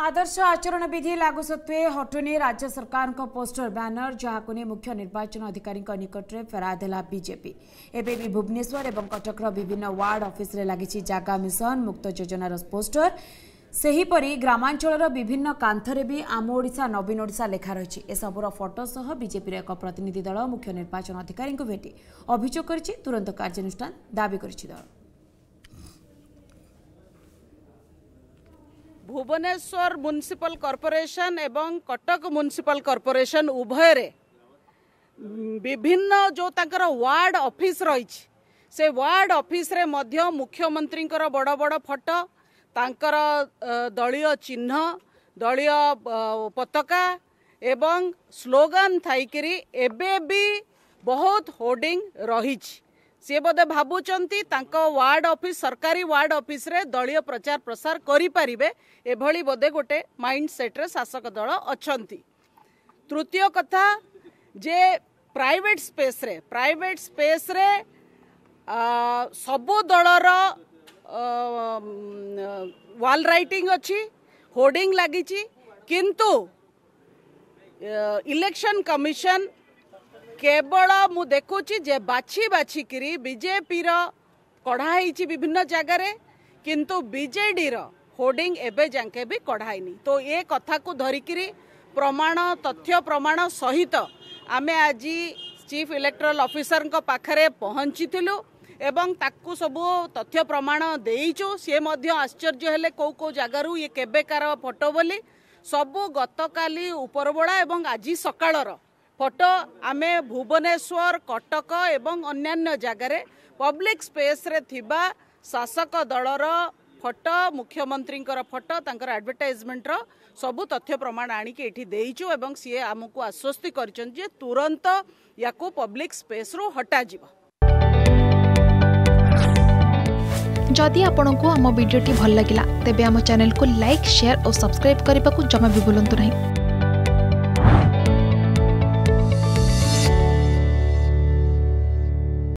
आदर्श आचरण विधि लागू सत्वे हटुनी राज्य सरकार को पोस्टर बैनर जहाक नहीं मुख्य निर्वाचन अधिकारी निकट में फेराद है बीजेपी एवं भी भुवनेश्वर और कटक विभिन्न वार्ड अफिस् लगी जागा मिशन मुक्त योजनार पोस्टर ସେହିପରି ଗ୍ରାମାଞ୍ଚଳର ବିଭିନ୍ନ କାନ୍ଥରେ ବି ଆମ ଓଡ଼ିଶା ନବୀନ ଓଡ଼ିଶା ଲେଖା ରହିଛି ଏସବୁର ଫଟୋ ସହ ବିଜେପିର ଏକ ପ୍ରତିନିଧି ଦଳ ମୁଖ୍ୟ ନିର୍ବାଚନ ଅଧିକାରୀଙ୍କୁ ଭେଟି ଅଭିଯୋଗ କରିଛି ତୁରନ୍ତ କାର୍ଯ୍ୟାନୁଷ୍ଠାନ ଦାବି କରିଛି ଦଳ ଭୁବନେଶ୍ୱର ମ୍ୟୁନିସିପାଲ କର୍ପୋରେସନ ଏବଂ କଟକ ମ୍ୟୁନିସିପାଲ କର୍ପୋରେସନ ଉଭୟରେ ବିଭିନ୍ନ ଯେଉଁ ତାଙ୍କର ୱାର୍ଡ ଅଫିସ ରହିଛି ସେ ୱାର୍ଡ ଅଫିସରେ ମଧ୍ୟ ମୁଖ୍ୟମନ୍ତ୍ରୀଙ୍କର ବଡ଼ ବଡ଼ ଫଟୋ ତାଙ୍କର ଦଳୀୟ ଚିହ୍ନ ଦଳୀୟ ପତାକା ଏବଂ ସ୍ଲୋଗାନ ଥାଇକିରି ଏବେ ବି ବହୁତ ହୋର୍ଡ଼ିଂ ରହିଛି ସିଏ ବୋଧେ ଭାବୁଛନ୍ତି ତାଙ୍କ ୱାର୍ଡ ଅଫିସ ସରକାରୀ ୱାର୍ଡ ଅଫିସରେ ଦଳୀୟ ପ୍ରଚାର ପ୍ରସାର କରିପାରିବେ ଏଭଳି ବୋଧେ ଗୋଟେ ମାଇଣ୍ଡ ସେଟ୍ରେ ଶାସକ ଦଳ ଅଛନ୍ତି ତୃତୀୟ କଥା ଯେ ପ୍ରାଇଭେଟ ସ୍ପେସରେ ପ୍ରାଇଭେଟ ସ୍ପେସରେ ସବୁ ଦଳର ୱାଲ୍ ରାଇଟିଂ ଅଛି ହୋର୍ଡ଼ିଂ ଲାଗିଛି କିନ୍ତୁ ଇଲେକ୍ସନ୍ କମିଶନ୍ କେବଳ ମୁଁ ଦେଖୁଛି ଯେ ବାଛି ବାଛିକିରି ବିଜେପିର କଢ଼ା ହେଇଛି ବିଭିନ୍ନ ଜାଗାରେ କିନ୍ତୁ ବିଜେଡ଼ିର ହୋର୍ଡିଂ ଏବେ ଯାଙ୍କେ ବି କଢ଼ା ହେଇନି ତ ଏ କଥାକୁ ଧରିକିରି ପ୍ରମାଣ ତଥ୍ୟ ପ୍ରମାଣ ସହିତ ଆମେ ଆଜି ଚିଫ୍ ଇଲେକ୍ଟ୍ରାଲ ଅଫିସରଙ୍କ ପାଖରେ ପହଞ୍ଚିଥିଲୁ ଏବଂ ତାକୁ ସବୁ ତଥ୍ୟ ପ୍ରମାଣ ଦେଇଛୁ ସିଏ ମଧ୍ୟ ଆଶ୍ଚର୍ଯ୍ୟ ହେଲେ କେଉଁ କେଉଁ ଜାଗାରୁ ଇଏ କେବେକାର ଫଟୋ ବୋଲି ସବୁ ଗତକାଲି ଉପରବେଳା ଏବଂ ଆଜି ସକାଳର ଫଟୋ ଆମେ ଭୁବନେଶ୍ୱର କଟକ ଏବଂ ଅନ୍ୟାନ୍ୟ ଜାଗାରେ ପବ୍ଲିକ୍ ସ୍ପେସ୍ରେ ଥିବା ଶାସକ ଦଳର ଫଟୋ ମୁଖ୍ୟମନ୍ତ୍ରୀଙ୍କର ଫଟୋ ତାଙ୍କର ଆଡ଼ଭର୍ଟାଇଜମେଣ୍ଟର ସବୁ ତଥ୍ୟ ପ୍ରମାଣ ଆଣିକି ଏଠି ଦେଇଛୁ ଏବଂ ସିଏ ଆମକୁ ଆଶ୍ୱସ୍ତି କରିଛନ୍ତି ଯେ ତୁରନ୍ତ ୟାକୁ ପବ୍ଲିକ୍ ସ୍ପେସ୍ରୁ ହଟାଯିବ ଯଦି ଆପଣଙ୍କୁ ଆମ ଭିଡ଼ିଓଟି ଭଲ ଲାଗିଲା ତେବେ ଆମ ଚ୍ୟାନେଲକୁ ଲାଇକ୍ ସେୟାର ଓ ସବସ୍କ୍ରାଇବ୍ କରିବାକୁ ଜମା ବି ଭୁଲନ୍ତୁ ନାହିଁ